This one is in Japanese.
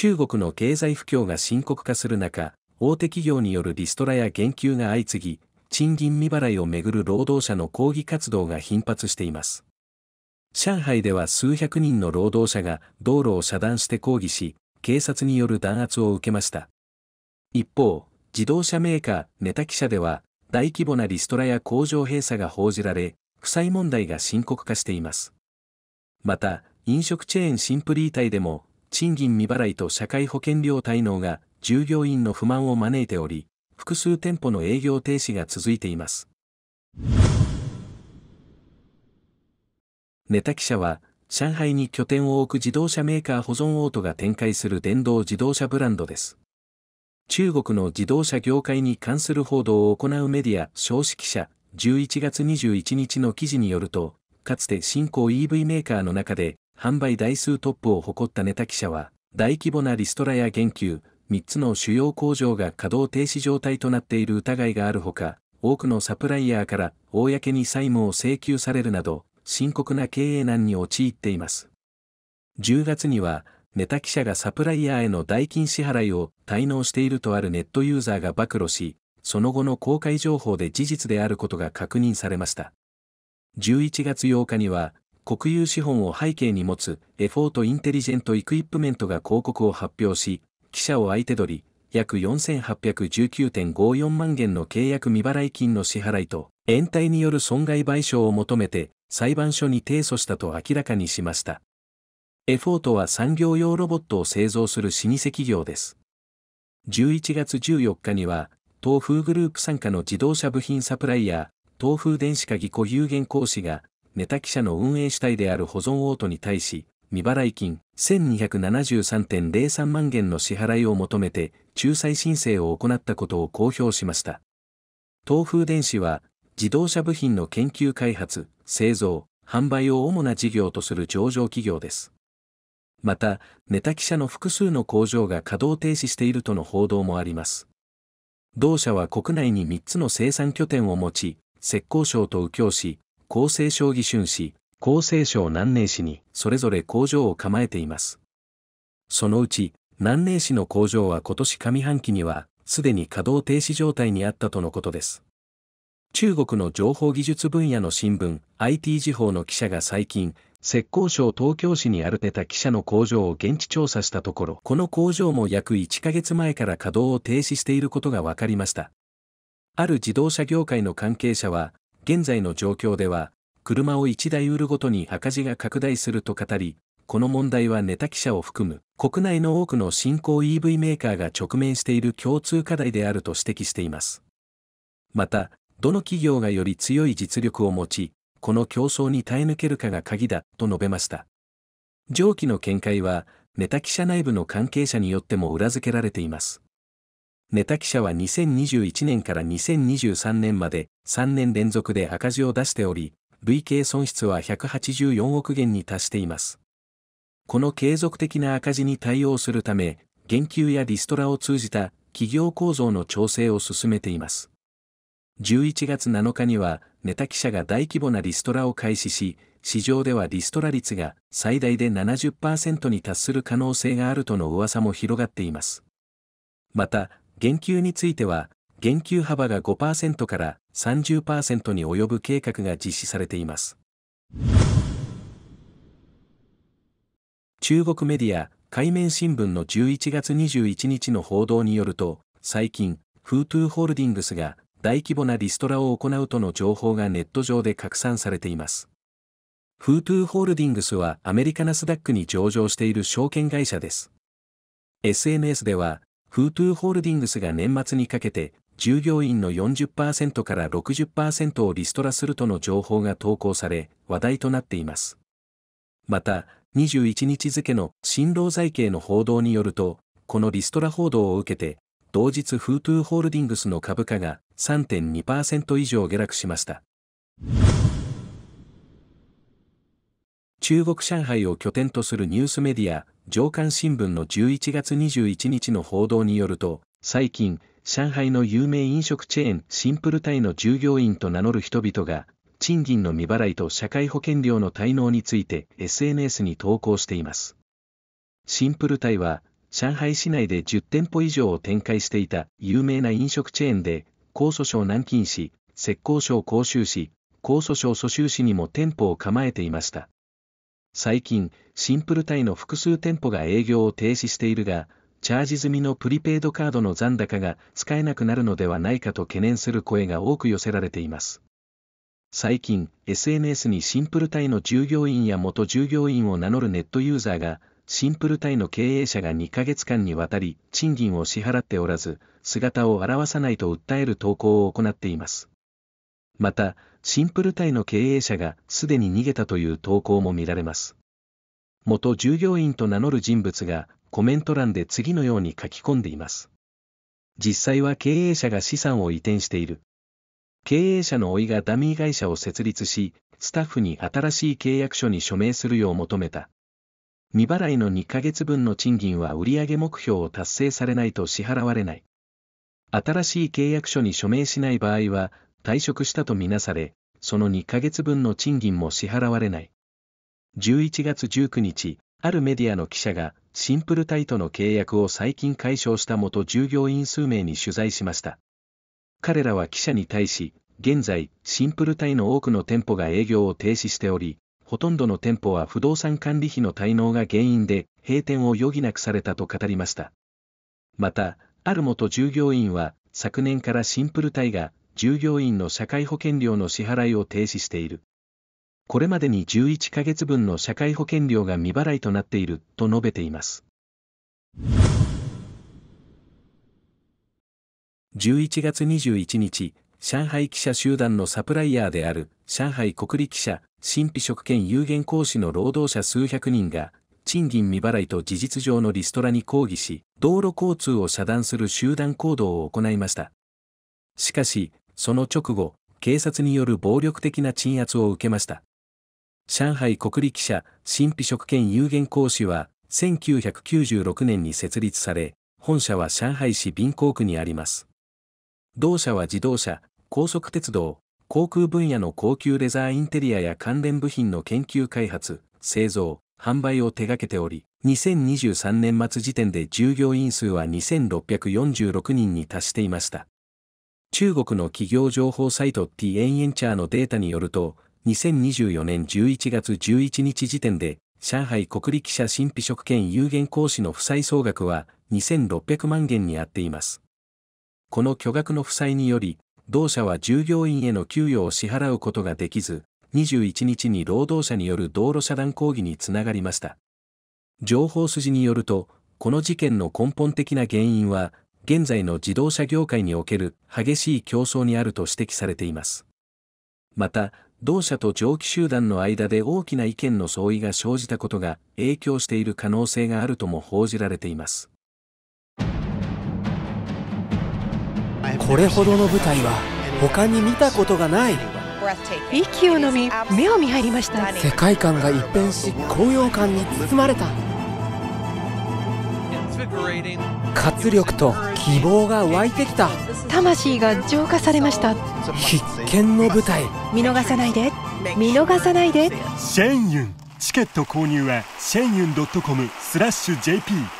中国の経済不況が深刻化する中、大手企業によるリストラや減給が相次ぎ、賃金未払いをめぐる労働者の抗議活動が頻発しています。上海では数百人の労働者が道路を遮断して抗議し、警察による弾圧を受けました。一方、自動車メーカー、ネタ記者では、大規模なリストラや工場閉鎖が報じられ、負債問題が深刻化しています。また、飲食チェーンシンプリータイでも、賃金未払いと社会保険料滞納が従業員の不満を招いており、複数店舗の営業停止が続いています。ネタ記者は、上海に拠点を置く自動車メーカー保存オートが展開する電動自動車ブランドです。中国の自動車業界に関する報道を行うメディア少子記者11月21日の記事によると、かつて新興 EV メーカーの中で販売台数トップを誇ったネタ記者は、大規模なリストラや減給、3つの主要工場が稼働停止状態となっている疑いがあるほか、多くのサプライヤーから公に債務を請求されるなど、深刻な経営難に陥っています。10月には、ネタ記者がサプライヤーへの代金支払いを滞納しているとあるネットユーザーが暴露し、その後の公開情報で事実であることが確認されました。11月8日には、国有資本を背景に持つエフォートインテリジェントイクイップメントが広告を発表し、記者を相手取り、約4819.54万元の契約未払い金の支払いと、延滞による損害賠償を求めて裁判所に提訴したと明らかにしました。エフォートは産業用ロボットを製造する老舗企業です。11月14日には、東風グループ傘下の自動車部品サプライヤー、東風電子化技庫有限講師が、ネタ記者の運営主体である保存オートに対し、未払金1273.03万元の支払いを求めて仲裁申請を行ったことを公表しました。東風電子は、自動車部品の研究開発、製造、販売を主な事業とする上場企業です。また、ネタ記者の複数の工場が稼働停止しているとの報道もあります。同社は国内に3つの生産拠点を持ち、浙江省と右京市、厚生省議春市、厚生省南寧市にそれぞれ工場を構えています。そのうち、南寧市の工場は今年上半期には、すでに稼働停止状態にあったとのことです。中国の情報技術分野の新聞、IT 時報の記者が最近、浙江省東京市にあるてた記者の工場を現地調査したところ、この工場も約1ヶ月前から稼働を停止していることが分かりました。ある自動車業界の関係者は、現在の状況では、車を1台売るごとに赤字が拡大すると語り、この問題はネタ記者を含む国内の多くの新興 EV メーカーが直面している共通課題であると指摘しています。また、どの企業がより強い実力を持ち、この競争に耐え抜けるかが鍵だと述べました。上記の見解は、ネタ記者内部の関係者によっても裏付けられています。ネタ記者は2021年から2023年まで3年連続で赤字を出しており、累計損失は184億元に達しています。この継続的な赤字に対応するため、減給やリストラを通じた企業構造の調整を進めています。11月7日には、ネタ記者が大規模なリストラを開始し、市場ではリストラ率が最大で70%に達する可能性があるとの噂も広がっています。また、減給については、減給幅が5%から30%に及ぶ計画が実施されています。中国メディア、海面新聞の11月21日の報道によると、最近、フートゥーホールディングスが大規模なリストラを行うとの情報がネット上で拡散されています。フートゥーホールディングスはアメリカナスダックに上場している証券会社です。SNS では、フートゥーホールディングスが年末にかけて、従業員の40%から60%をリストラするとの情報が投稿され、話題となっています。また、21日付の新労財系の報道によると、このリストラ報道を受けて、同日フートゥーホールディングスの株価が3.2%以上下落しました。中国上海を拠点とするニュースメディア、上官新聞の11月21日の報道によると、最近、上海の有名飲食チェーン、シンプルタイの従業員と名乗る人々が、賃金の未払いと社会保険料の滞納について SNS に投稿しています。シンプルタイは、上海市内で10店舗以上を展開していた有名な飲食チェーンで、江蘇省南京市、浙江省広州市、江蘇省蘇州市にも店舗を構えていました。最近、シンプル体の複数店舗が営業を停止しているが、チャージ済みのプリペイドカードの残高が使えなくなるのではないかと懸念する声が多く寄せられています。最近、SNS にシンプル体の従業員や元従業員を名乗るネットユーザーが、シンプル体の経営者が2ヶ月間にわたり賃金を支払っておらず、姿を現さないと訴える投稿を行っています。また、シンプル体の経営者がすでに逃げたという投稿も見られます。元従業員と名乗る人物がコメント欄で次のように書き込んでいます。実際は経営者が資産を移転している。経営者の老いがダミー会社を設立し、スタッフに新しい契約書に署名するよう求めた。未払いの2ヶ月分の賃金は売上目標を達成されないと支払われない。新しい契約書に署名しない場合は、退職したとみなされ、その2ヶ月分の賃金も支払われない。11月19日、あるメディアの記者が、シンプルタイとの契約を最近解消した元従業員数名に取材しました。彼らは記者に対し、現在、シンプルタイの多くの店舗が営業を停止しており、ほとんどの店舗は不動産管理費の滞納が原因で、閉店を余儀なくされたと語りました。また、ある元従業員は、昨年からシンプルタイが従業員の社会保険料の支払いを停止している。これまでに11ヶ月分の社会保険料が未払いとなっていると述べています。11月21日、上海記者集団のサプライヤーである上海国立記者、新秘職権有限講師の労働者数百人が、賃金未払いと事実上のリストラに抗議し、道路交通を遮断する集団行動を行いました。しかし、その直後、警察による暴力的な鎮圧を受けました。上海国力社神秘職権有限公司は、1996年に設立され、本社は上海市臨港区にあります。同社は自動車、高速鉄道、航空分野の高級レザーインテリアや関連部品の研究開発、製造、販売を手掛けており、2023年末時点で従業員数は2646人に達していました。中国の企業情報サイト t エンエンチャーのデータによると、2024年11月11日時点で、上海国力者新秘職権有限講師の負債総額は2600万元にあっています。この巨額の負債により、同社は従業員への給与を支払うことができず、21日に労働者による道路遮断抗議につながりました。情報筋によると、この事件の根本的な原因は、現在の自動車業界における激しい競争にあると指摘されています。また、同社と蒸気集団の間で大きな意見の相違が生じたことが影響している可能性があるとも報じられています。これほどの舞台は他に見たことがない息を飲み目を見入りました世界観が一変し高揚感に包まれた活力と希望が湧いてきた魂が浄化されました必見の舞台見逃さないで見逃さないでシェンユンチケット購入はシェンユン .com スラッシュ JP